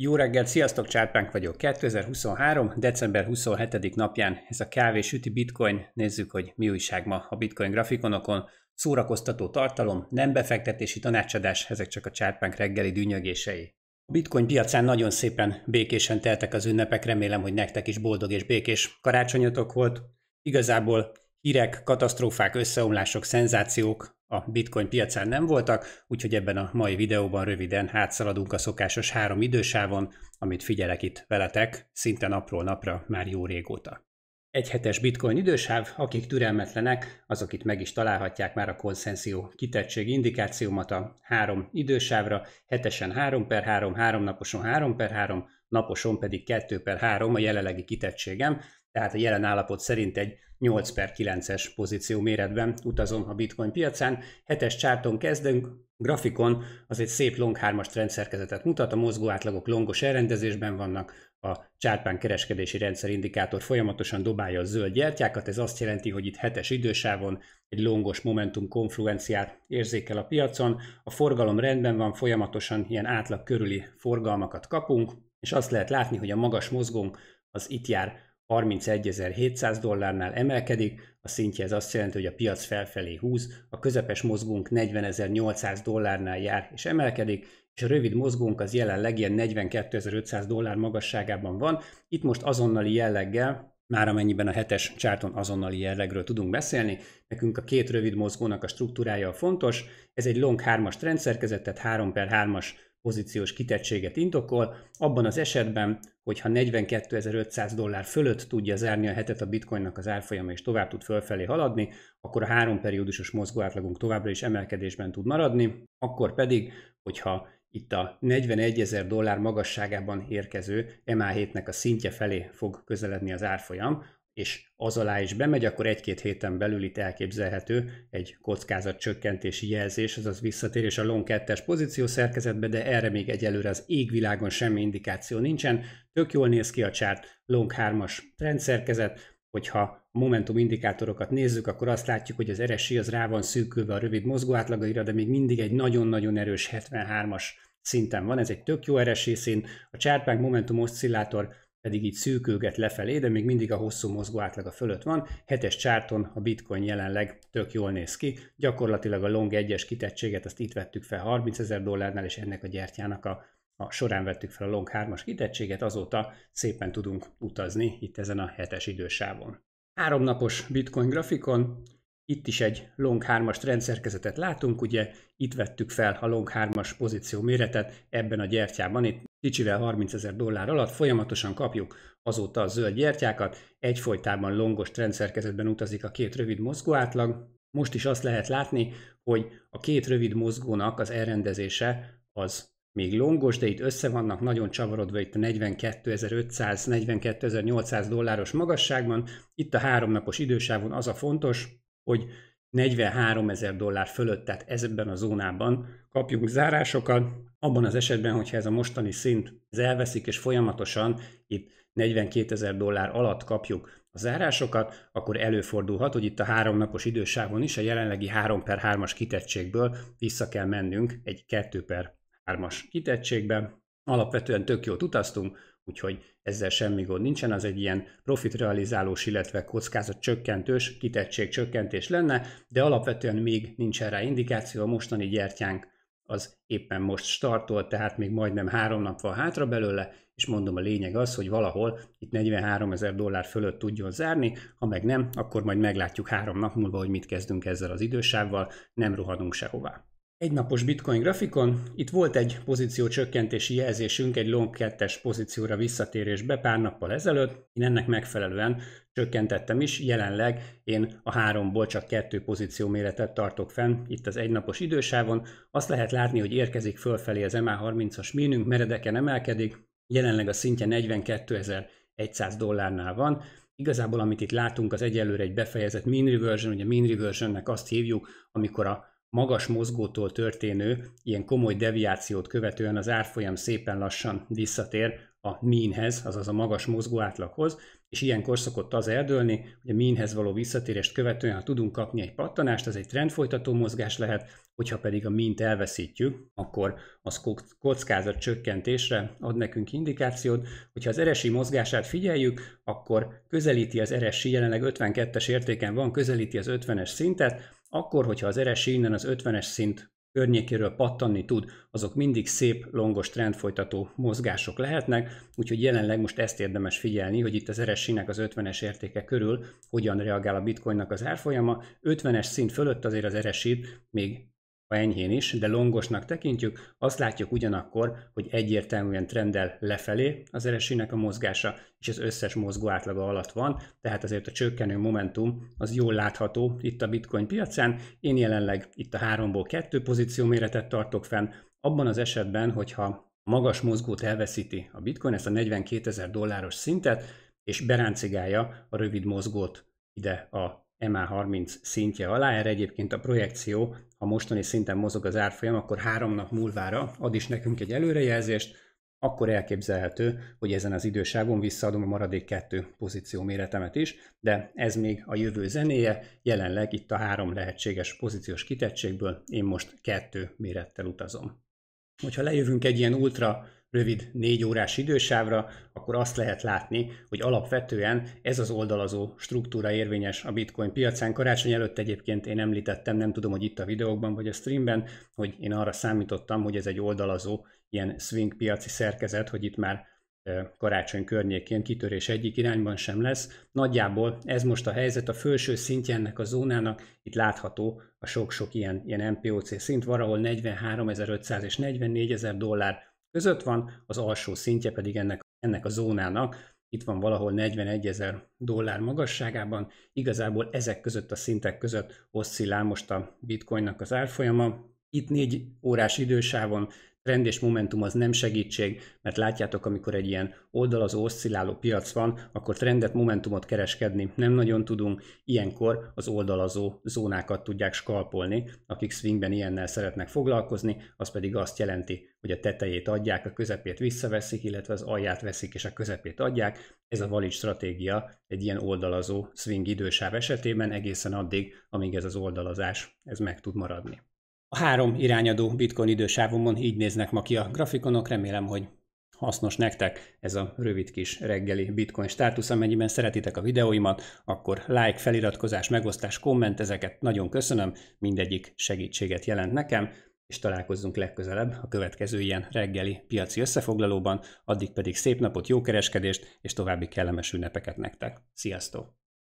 Jó reggelt, sziasztok, Csárpánk vagyok. 2023. december 27. napján ez a kávé süti bitcoin. Nézzük, hogy mi újság ma a bitcoin grafikonokon. Szórakoztató tartalom, nem befektetési tanácsadás, ezek csak a Csárpánk reggeli dűnyögései. A bitcoin piacán nagyon szépen békésen teltek az ünnepek, remélem, hogy nektek is boldog és békés karácsonyotok volt. Igazából hírek, katasztrófák, összeomlások, szenzációk, a bitcoin piacán nem voltak, úgyhogy ebben a mai videóban röviden hátszaladunk a szokásos három idősávon, amit figyelek itt veletek, szinte napról napra már jó régóta. Egy hetes bitcoin idősáv, akik türelmetlenek, azok itt meg is találhatják már a konszenzió kitettség indikációmat a három idősávra, hetesen 3 per 3, 3 naposon 3 per 3, naposon pedig 2 per 3 a jelenlegi kitettségem, tehát a jelen állapot szerint egy 8 per 9-es pozíció méretben utazom a bitcoin piacán. Hetes csárton kezdünk, grafikon az egy szép long 3-as trendszerkezetet mutat, a mozgó átlagok longos elrendezésben vannak, a csárpán kereskedési rendszer indikátor folyamatosan dobálja a zöld gyertyákat, ez azt jelenti, hogy itt hetes idősávon egy longos momentum konfluenciát érzékel a piacon, a forgalom rendben van, folyamatosan ilyen átlag körüli forgalmakat kapunk, és azt lehet látni, hogy a magas mozgónk az itt jár 31.700 dollárnál emelkedik, a szintje ez azt jelenti, hogy a piac felfelé húz, a közepes mozgunk 40.800 dollárnál jár és emelkedik, és a rövid mozgónk az jelenleg ilyen 42.500 dollár magasságában van. Itt most azonnali jelleggel már amennyiben a hetes csárton azonnali jellegről tudunk beszélni, nekünk a két rövid mozgónak a struktúrája a fontos, ez egy long 3-as trendszerkezet, tehát 3 per 3-as pozíciós kitettséget indokol, abban az esetben, hogyha 42.500 dollár fölött tudja zárni a hetet a bitcoinnak az árfolyama és tovább tud fölfelé haladni, akkor a három periódusos átlagunk továbbra is emelkedésben tud maradni, akkor pedig, hogyha itt a 41 dollár magasságában érkező MA7-nek a szintje felé fog közeledni az árfolyam, és az alá is bemegy, akkor egy-két héten belül itt elképzelhető egy csökkentési jelzés, azaz visszatérés a long 2-es pozíció szerkezetbe, de erre még egyelőre az égvilágon semmi indikáció nincsen. Tök jól néz ki a csárt, long 3-as trendszerkezet, hogyha momentum indikátorokat nézzük, akkor azt látjuk, hogy az RSI az rá van szűkülve a rövid átlagaira, de még mindig egy nagyon-nagyon erős 73-as szinten van. Ez egy tök jó RSI szint. A csártpánk momentum oszcillátor pedig így szűkülget lefelé, de még mindig a hosszú mozgó átlaga fölött van. Hetes csárton a bitcoin jelenleg tök jól néz ki. Gyakorlatilag a long egyes kitettséget azt itt vettük fel 30 ezer dollárnál, és ennek a gyertyának a, a során vettük fel a long 3-as kitettséget, azóta szépen tudunk utazni itt ezen a hetes idősávon. Háromnapos bitcoin grafikon, itt is egy long 3-as trendszerkezetet látunk, ugye itt vettük fel a long 3-as pozíció méretet ebben a gyertyában, itt kicsivel 30 ezer dollár alatt folyamatosan kapjuk azóta a zöld gyertyákat, egyfolytában longos trendszerkezetben utazik a két rövid mozgóátlag. Most is azt lehet látni, hogy a két rövid mozgónak az elrendezése az még longos, de itt össze vannak nagyon csavarodva itt a 42.500-42.800 dolláros magasságban. Itt a háromnapos idősávon az a fontos, hogy 43 ezer dollár fölött, tehát ebben a zónában kapjunk zárásokat. Abban az esetben, hogyha ez a mostani szint ez elveszik, és folyamatosan itt 42 ezer dollár alatt kapjuk a zárásokat, akkor előfordulhat, hogy itt a háromnapos idősávon is a jelenlegi 3 per 3-as kitettségből vissza kell mennünk egy 2 per 3-as kitettségbe. Alapvetően tök jót utaztunk, Úgyhogy ezzel semmi gond nincsen, az egy ilyen profitrealizálós, illetve kockázat csökkentős, kitettség csökkentés lenne, de alapvetően még nincs erre indikáció, a mostani gyertyánk az éppen most startol, tehát még majdnem három nap van hátra belőle, és mondom a lényeg az, hogy valahol itt 43 ezer dollár fölött tudjon zárni, ha meg nem, akkor majd meglátjuk három nap múlva, hogy mit kezdünk ezzel az idősávval, nem rohanunk sehová. Egynapos bitcoin grafikon, itt volt egy pozíció csökkentési jelzésünk, egy long 2-es pozícióra visszatérésbe pár nappal ezelőtt, én ennek megfelelően csökkentettem is, jelenleg én a háromból csak kettő pozíció méretet tartok fenn itt az egynapos idősávon, azt lehet látni, hogy érkezik fölfelé az MA30-as mínünk, meredeken emelkedik, jelenleg a szintje 42.100 dollárnál van, Igazából, amit itt látunk, az egyelőre egy befejezett mean reversion, ugye mean reversionnek azt hívjuk, amikor a magas mozgótól történő ilyen komoly deviációt követően az árfolyam szépen lassan visszatér a meanhez, azaz a magas mozgó átlaghoz, és ilyenkor szokott az eldőlni, hogy a meanhez való visszatérést követően, ha tudunk kapni egy pattanást, az egy trendfolytató mozgás lehet, hogyha pedig a mint elveszítjük, akkor az kockázat csökkentésre ad nekünk indikációt, hogyha az eresi mozgását figyeljük, akkor közelíti az eresi, jelenleg 52-es értéken van, közelíti az 50-es szintet, akkor, hogyha az eresi innen az 50-es szint környékéről pattanni tud, azok mindig szép, longos trendfolytató mozgások lehetnek, úgyhogy jelenleg most ezt érdemes figyelni, hogy itt az rsi az 50-es értéke körül hogyan reagál a bitcoinnak az árfolyama. 50-es szint fölött azért az rsi még ha enyhén is, de longosnak tekintjük, azt látjuk ugyanakkor, hogy egyértelműen trendel lefelé az eresének a mozgása, és az összes mozgó átlaga alatt van, tehát azért a csökkenő momentum az jól látható itt a bitcoin piacán. Én jelenleg itt a háromból kettő pozíció méretet tartok fenn, abban az esetben, hogyha magas mozgót elveszíti a bitcoin, ezt a 42 ezer dolláros szintet, és beráncigálja a rövid mozgót ide a MA30 szintje alá. Erre egyébként a projekció, ha mostani szinten mozog az árfolyam, akkor három nap múlvára ad is nekünk egy előrejelzést, akkor elképzelhető, hogy ezen az időságon visszaadom a maradék kettő pozíció méretemet is, de ez még a jövő zenéje, jelenleg itt a három lehetséges pozíciós kitettségből én most kettő mérettel utazom. Hogyha lejövünk egy ilyen ultra rövid négy órás idősávra, akkor azt lehet látni, hogy alapvetően ez az oldalazó struktúra érvényes a bitcoin piacán. Karácsony előtt egyébként én említettem, nem tudom, hogy itt a videókban vagy a streamben, hogy én arra számítottam, hogy ez egy oldalazó ilyen swing piaci szerkezet, hogy itt már karácsony környékén kitörés egyik irányban sem lesz. Nagyjából ez most a helyzet, a felső szintje ennek a zónának, itt látható a sok-sok ilyen, ilyen MPOC szint, valahol 43.500 és 44.000 dollár között van, az alsó szintje pedig ennek, ennek a zónának, itt van valahol 41 ezer dollár magasságában, igazából ezek között a szintek között oszcillál most a bitcoinnak az árfolyama, itt négy órás idősávon trend és momentum az nem segítség, mert látjátok, amikor egy ilyen oldalazó, oszcilláló piac van, akkor trendet, momentumot kereskedni nem nagyon tudunk, ilyenkor az oldalazó zónákat tudják skalpolni, akik swingben ilyennel szeretnek foglalkozni, az pedig azt jelenti, hogy a tetejét adják, a közepét visszaveszik, illetve az alját veszik és a közepét adják. Ez a valid stratégia egy ilyen oldalazó swing idősáv esetében egészen addig, amíg ez az oldalazás ez meg tud maradni. A három irányadó bitcoin idősávomon így néznek ma ki a grafikonok, remélem, hogy hasznos nektek ez a rövid kis reggeli bitcoin státusz. Amennyiben szeretitek a videóimat, akkor like, feliratkozás, megosztás, komment, ezeket nagyon köszönöm, mindegyik segítséget jelent nekem, és találkozzunk legközelebb a következő ilyen reggeli piaci összefoglalóban, addig pedig szép napot, jó kereskedést, és további kellemes ünnepeket nektek. Sziasztok!